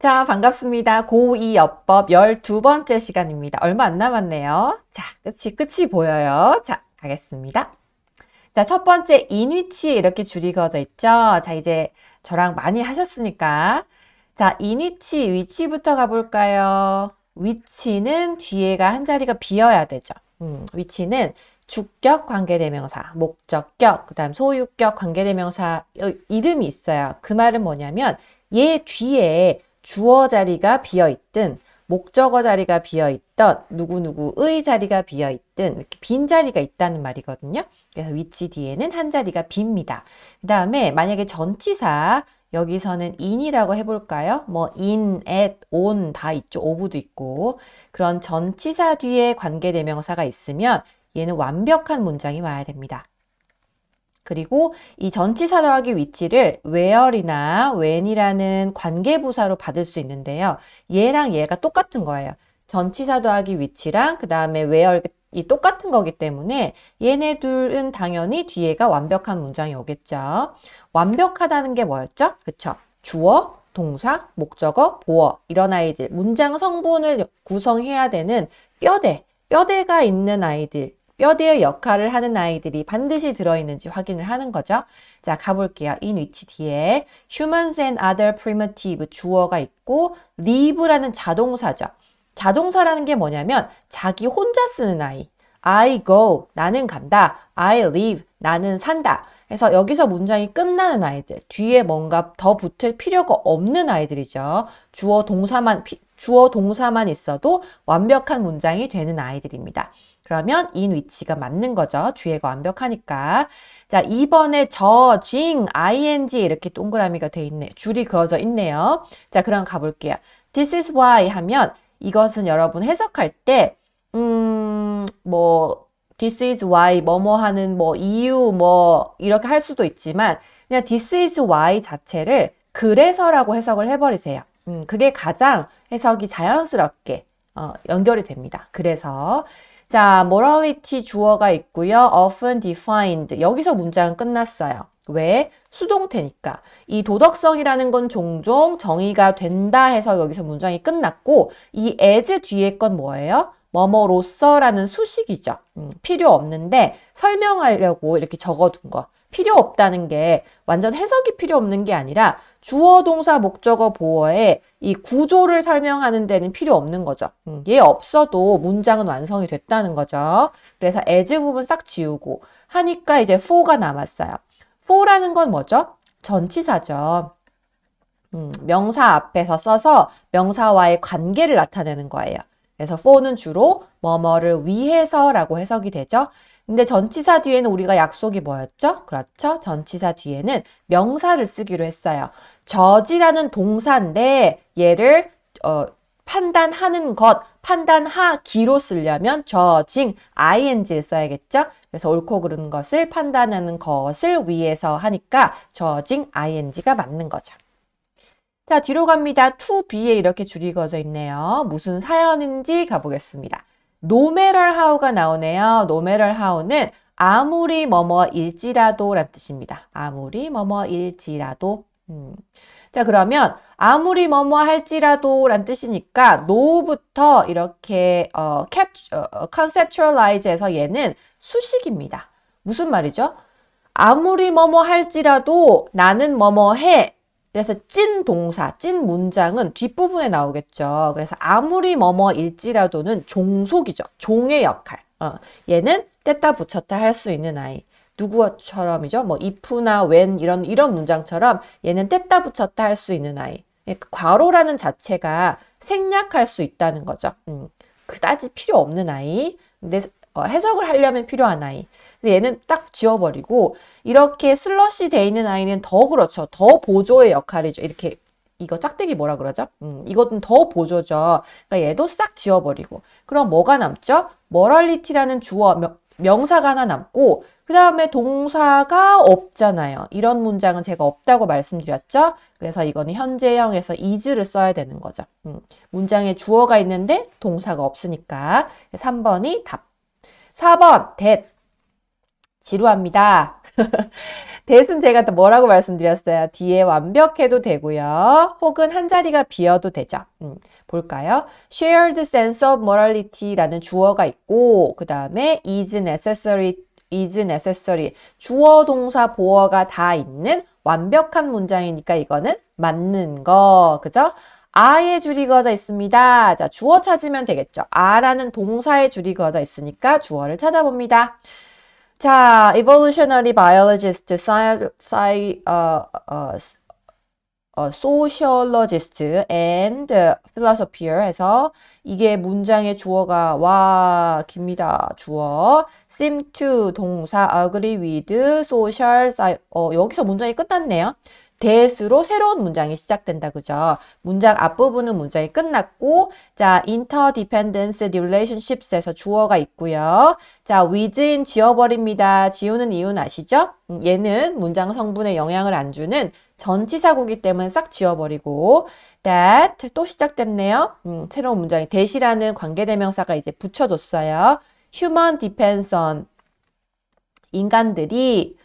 자, 반갑습니다. 고2 여법 12번째 시간입니다. 얼마 안 남았네요. 자, 끝이, 끝이 보여요. 자, 가겠습니다. 자, 첫 번째, 인위치 이렇게 줄이 그어져 있죠? 자, 이제 저랑 많이 하셨으니까. 자, 인위치, 위치부터 가볼까요? 위치는 뒤에가 한 자리가 비어야 되죠. 음, 위치는 주격 관계대명사, 목적격, 그 다음 소유격 관계대명사 이름이 있어요. 그 말은 뭐냐면 얘 뒤에 주어 자리가 비어 있든 목적어 자리가 비어 있던 누구누구의 자리가 비어 있든 이렇게 빈 자리가 있다는 말이거든요. 그래서 위치 뒤에는 한 자리가 빕니다. 그 다음에 만약에 전치사 여기서는 in이라고 해볼까요? 뭐 in, at, on 다 있죠. 오브도 있고 그런 전치사 뒤에 관계대명사가 있으면 얘는 완벽한 문장이 와야 됩니다. 그리고 이 전치사 더하기 위치를 where이나 when이라는 관계부사로 받을 수 있는데요. 얘랑 얘가 똑같은 거예요. 전치사 더하기 위치랑 그 다음에 where 이 똑같은 거기 때문에 얘네 둘은 당연히 뒤에가 완벽한 문장이 오겠죠. 완벽하다는 게 뭐였죠? 그쵸? 주어, 동사, 목적어, 보어 이런 아이들 문장 성분을 구성해야 되는 뼈대, 뼈대가 있는 아이들 뼈대의 역할을 하는 아이들이 반드시 들어있는지 확인을 하는 거죠. 자, 가볼게요. 인 위치 뒤에 humans and other primitive 주어가 있고 live라는 자동사죠. 자동사라는 게 뭐냐면 자기 혼자 쓰는 아이. I go, 나는 간다. I live, 나는 산다. 그래서 여기서 문장이 끝나는 아이들, 뒤에 뭔가 더 붙을 필요가 없는 아이들이죠. 주어 동사만, 주어 동사만 있어도 완벽한 문장이 되는 아이들입니다. 그러면 인 위치가 맞는 거죠. 주의가 완벽하니까. 자, 2번에 저, 징, ing 이렇게 동그라미가 돼 있네. 줄이 그어져 있네요. 자, 그럼 가볼게요. This is why 하면 이것은 여러분 해석할 때, 음, 뭐, this is why, 뭐뭐 하는 뭐 이유 뭐 이렇게 할 수도 있지만 그냥 this is why 자체를 그래서라고 해석을 해버리세요. 음, 그게 가장 해석이 자연스럽게 어, 연결이 됩니다. 그래서 자, morality 주어가 있고요. often defined. 여기서 문장은 끝났어요. 왜? 수동태니까. 이 도덕성이라는 건 종종 정의가 된다 해서 여기서 문장이 끝났고 이 as 뒤에 건 뭐예요? 뭐뭐로서라는 수식이죠. 음, 필요 없는데 설명하려고 이렇게 적어둔 거. 필요 없다는 게 완전 해석이 필요 없는 게 아니라 주어 동사 목적어 보어의 이 구조를 설명하는 데는 필요 없는 거죠. 음, 얘 없어도 문장은 완성이 됐다는 거죠. 그래서 as 부분 싹 지우고 하니까 이제 for가 남았어요. for라는 건 뭐죠? 전치사죠. 음, 명사 앞에서 써서 명사와의 관계를 나타내는 거예요. 그래서 for는 주로 뭐뭐를 위해서라고 해석이 되죠. 근데 전치사 뒤에는 우리가 약속이 뭐였죠? 그렇죠? 전치사 뒤에는 명사를 쓰기로 했어요. 저지라는 동사인데 얘를 어, 판단하는 것, 판단하기로 쓰려면 저징, ing를 써야겠죠? 그래서 옳고 그른 것을 판단하는 것을 위해서 하니까 저징, ing가 맞는 거죠. 자, 뒤로 갑니다. to be에 이렇게 줄이 거져 있네요. 무슨 사연인지 가보겠습니다. 노메럴 하우가 나오네요. 노메럴 하우는 아무리 뭐뭐일지라도 라는 뜻입니다. 아무리 뭐뭐일지라도 음. 자 그러면 아무리 뭐뭐 할지라도 라는 뜻이니까 노부터 이렇게 어, 캡, 어, 컨셉츄얼라이즈해서 어, 얘는 수식입니다. 무슨 말이죠? 아무리 뭐뭐 할지라도 나는 뭐뭐 해 그래서 찐 동사, 찐 문장은 뒷부분에 나오겠죠. 그래서 아무리 뭐뭐일지라도는 종속이죠. 종의 역할. 어, 얘는 뗐다 붙였다 할 수 있는 아이. 누구처럼이죠? 뭐 if나 when 이런 이런 문장처럼 얘는 뗐다 붙였다 할 수 있는 아이. 그러니까 과로라는 자체가 생략할 수 있다는 거죠. 음, 그다지 필요 없는 아이. 근데 어, 해석을 하려면 필요한 아이. 그래서 얘는 딱 지워버리고 이렇게 슬러시 돼 있는 아이는 더 그렇죠. 더 보조의 역할이죠. 이렇게 이거 짝대기 뭐라 그러죠? 음, 이것은 더 보조죠. 그러니까 얘도 싹 지워버리고 그럼 뭐가 남죠? 머럴리티라는 주어 명, 명사가 하나 남고 그 다음에 동사가 없잖아요. 이런 문장은 제가 없다고 말씀드렸죠. 그래서 이거는 현재형에서 is를 써야 되는 거죠. 음, 문장에 주어가 있는데 동사가 없으니까 3번이 답. 4번 대 지루합니다. 대은 제가 또 뭐라고 말씀드렸어요? 뒤에 완벽해도 되고요. 혹은 한 자리가 비어도 되죠. 음, 볼까요? Shared sense of morality라는 주어가 있고 그 다음에 is necessary, is necessary 주어, 동사, 보어가 다 있는 완벽한 문장이니까 이거는 맞는 거, 그죠? 아의 줄이 그어져 있습니다. 자, 주어 찾으면 되겠죠. 아라는 동사의 줄이 그어져 있으니까 주어를 찾아봅니다. 자, evolutionary biologist, sci, sci, uh, uh, 어, sociologist and philosopher 해서 이게 문장의 주어가 와 깁니다. 주어 seem to 동사 agree with social 어, 여기서 문장이 끝났네요. 대수로 새로운 문장이 시작된다 그죠? 문장 앞부분은 문장이 끝났고 자 interdependence relationships에서 주어가 있고요. 자 within 지워버립니다. 지우는 이유는 아시죠? 음, 얘는 문장 성분에 영향을 안 주는 전치사구기 때문에 싹 지워버리고 that 또 시작됐네요. 음, 새로운 문장이 대시라는 관계대명사가 이제 붙여줬어요. human depends on 인간들이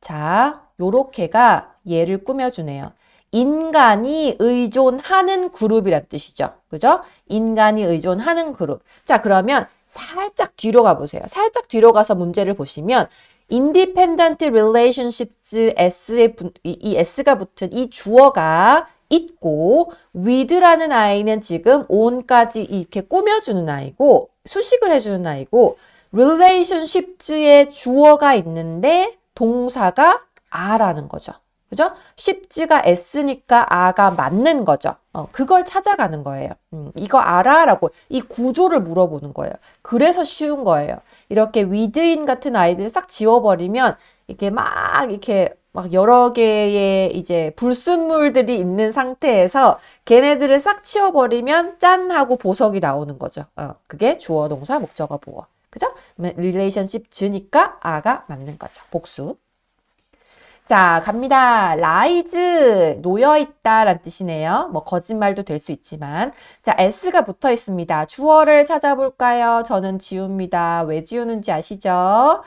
자 요렇게가 얘를 꾸며주네요. 인간이 의존하는 그룹이란 뜻이죠. 그죠? 인간이 의존하는 그룹. 자, 그러면 살짝 뒤로 가보세요. 살짝 뒤로 가서 문제를 보시면 independent relationships s에 이, s가 붙은 이 주어가 있고 with라는 아이는 지금 on까지 이렇게 꾸며주는 아이고 수식을 해주는 아이고 relationships의 주어가 있는데 동사가 a라는 거죠. 그죠? 쉽지가 S니까 아가 맞는 거죠. 어, 그걸 찾아가는 거예요. 음, 이거 알아? 라고 이 구조를 물어보는 거예요. 그래서 쉬운 거예요. 이렇게 위드인 같은 아이들을 싹 지워버리면 이렇게 막 이렇게 막 여러 개의 이제 불순물들이 있는 상태에서 걔네들을 싹 치워버리면 짠 하고 보석이 나오는 거죠. 어, 그게 주어 동사 목적어 보어. 그죠? 릴레이션십 즈니까 아가 맞는 거죠. 복수. 자, 갑니다. 라이즈, 놓여있다 라는 뜻이네요. 뭐 거짓말도 될 수 있지만 자, S가 붙어 있습니다. 주어를 찾아볼까요? 저는 지웁니다. 왜 지우는지 아시죠?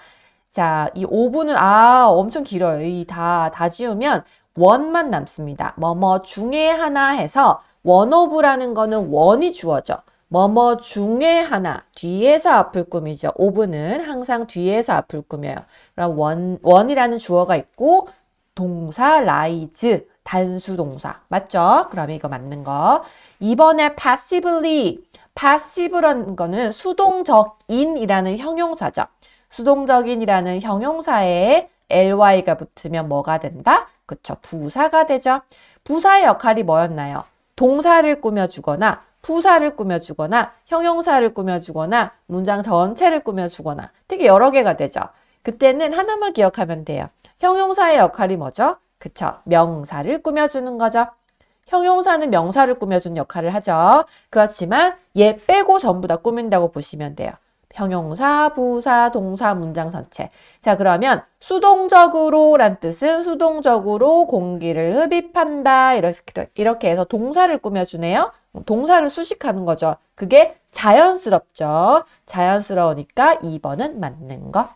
자, 이 5분은 아, 엄청 길어요. 이 다, 다 지우면 원만 남습니다. 뭐 뭐 중에 하나 해서 원오브라는 거는 원이 주어져. 뭐뭐 중에 하나 뒤에서 아플 꿈이죠. 오브는 항상 뒤에서 아플 꿈이에요. 그럼 원, 원이라는 주어가 있고 동사 라이즈 단수 동사 맞죠? 그러면 이거 맞는 거. 이번에 passively passive란 거는 수동적인이라는 형용사죠. 수동적인이라는 형용사에 ly가 붙으면 뭐가 된다? 그쵸 부사가 되죠. 부사의 역할이 뭐였나요? 동사를 꾸며주거나 부사를 꾸며주거나 형용사를 꾸며주거나 문장 전체를 꾸며주거나 되게 여러 개가 되죠. 그때는 하나만 기억하면 돼요. 형용사의 역할이 뭐죠? 그쵸. 명사를 꾸며주는 거죠. 형용사는 명사를 꾸며주는 역할을 하죠. 그렇지만 얘 빼고 전부 다 꾸민다고 보시면 돼요. 형용사, 부사, 동사, 문장 전체. 자 그러면 수동적으로 란 뜻은 수동적으로 공기를 흡입한다 이렇게, 이렇게 해서 동사를 꾸며주네요. 동사를 수식하는 거죠. 그게 자연스럽죠. 자연스러우니까 2번은 맞는 거.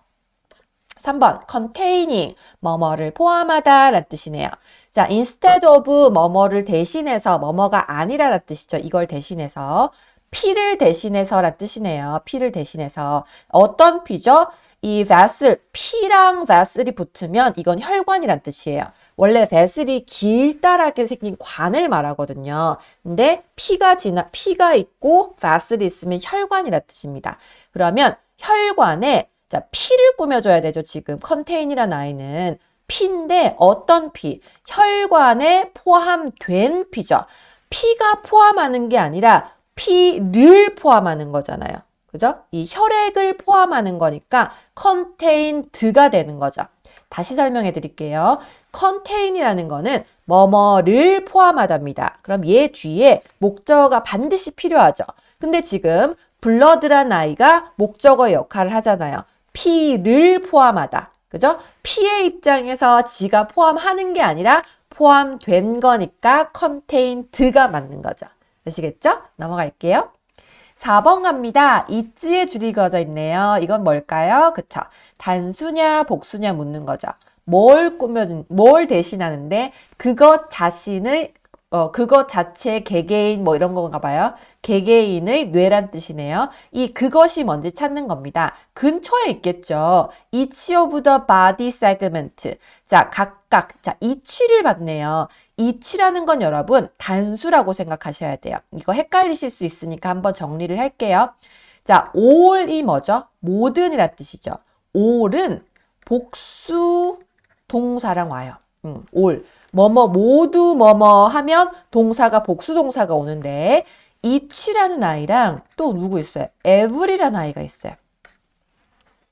3번 containing 뭐뭐를 포함하다 라는 뜻이네요. 자, instead of 뭐뭐를 대신해서 뭐뭐가 아니라 라는 뜻이죠. 이걸 대신해서 피를 대신해서 라는 뜻이네요. 피를 대신해서 어떤 피죠? 이 vessel, 피랑 vessel이 붙으면 이건 혈관이란 뜻이에요. 원래 베슬이 길다랗게 생긴 관을 말하거든요. 근데 피가 지나 피가 있고 베슬이 있으면 혈관이라 뜻입니다. 그러면 혈관에 자, 피를 꾸며줘야 되죠. 지금 컨테인이란 아이는 피인데 어떤 피? 혈관에 포함된 피죠. 피가 포함하는 게 아니라 피를 포함하는 거잖아요. 그죠? 이 혈액을 포함하는 거니까 컨테인드가 되는 거죠. 다시 설명해 드릴게요. 컨테인이라는 거는 뭐뭐를 포함하답니다. 그럼 얘 뒤에 목적어가 반드시 필요하죠. 근데 지금 블러드란 아이가 목적어 역할을 하잖아요. P를 포함하다. 그죠? P의 입장에서 지가 포함하는 게 아니라 포함된 거니까 컨테인드가 맞는 거죠. 아시겠죠? 넘어갈게요. 4번 갑니다. 있지의 줄이 그어져 있네요. 이건 뭘까요? 그쵸. 단수냐 복수냐 묻는 거죠. 뭘 꾸며, 뭘 대신하는데 그것 자신의 어, 그것 자체 개개인 뭐 이런 건가 봐요. 개개인의 뇌란 뜻이네요. 이 그것이 뭔지 찾는 겁니다. 근처에 있겠죠. each of the body segment. 자, 각각. 자, 이치를 봤네요. 이치라는 건 여러분 단수라고 생각하셔야 돼요. 이거 헷갈리실 수 있으니까 한번 정리를 할게요. 자, all이 뭐죠? 모든이란 뜻이죠. all은 복수 동사랑 와요. 음, all. 뭐뭐 모두 뭐뭐 하면 동사가 복수동사가 오는데 이치라는 아이랑 또 누구 있어요? 에브리라는 아이가 있어요.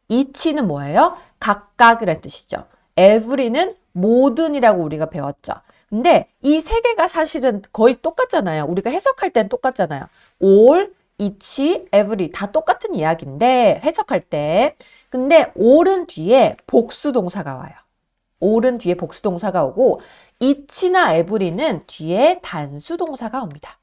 이치는 뭐예요? 각각이란 뜻이죠. 에브리는 모든이라고 우리가 배웠죠. 근데 이 세 개가 사실은 거의 똑같잖아요. 우리가 해석할 땐 똑같잖아요. all, each, every 다 똑같은 이야기인데 해석할 때 근데 all은 뒤에 복수동사가 와요. 오른 뒤에 복수동사가 오고 it이나 every는 뒤에 단수동사가 옵니다.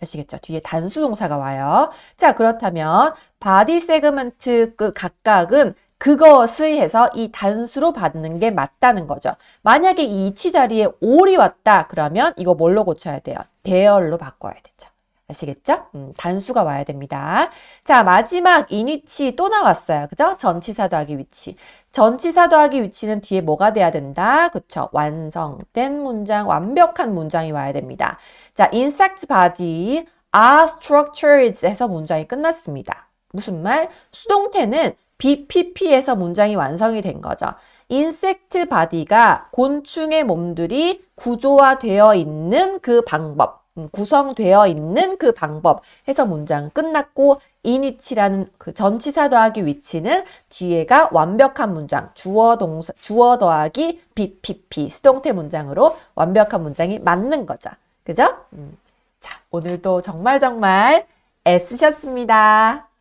아시겠죠? 뒤에 단수동사가 와요. 자 그렇다면 바디 세그먼트 그 각각은 그것을 해서 이 단수로 받는 게 맞다는 거죠. 만약에 이 이치 자리에 올이 왔다 그러면 이거 뭘로 고쳐야 돼요? 대열로 바꿔야 되죠. 아시겠죠? 음, 단수가 와야 됩니다. 자, 마지막 인위치 또 나왔어요. 그죠? 전치사 도하기 위치. 전치사 도하기 위치는 뒤에 뭐가 돼야 된다? 그쵸? 완성된 문장, 완벽한 문장이 와야 됩니다. 자, insect body are structured 해서 문장이 끝났습니다. 무슨 말? 수동태는 BPP에서 문장이 완성이 된 거죠. 인섹트 바디가 곤충의 몸들이 구조화되어 있는 그 방법. 음, 구성되어 있는 그 방법 해서 문장은 끝났고 인위치라는 그 전치사 더하기 위치는 뒤에가 완벽한 문장 주어 동사 주어 더하기 BPP 수동태 문장으로 완벽한 문장이 맞는 거죠. 그죠? 음. 자 오늘도 정말 정말 애쓰셨습니다.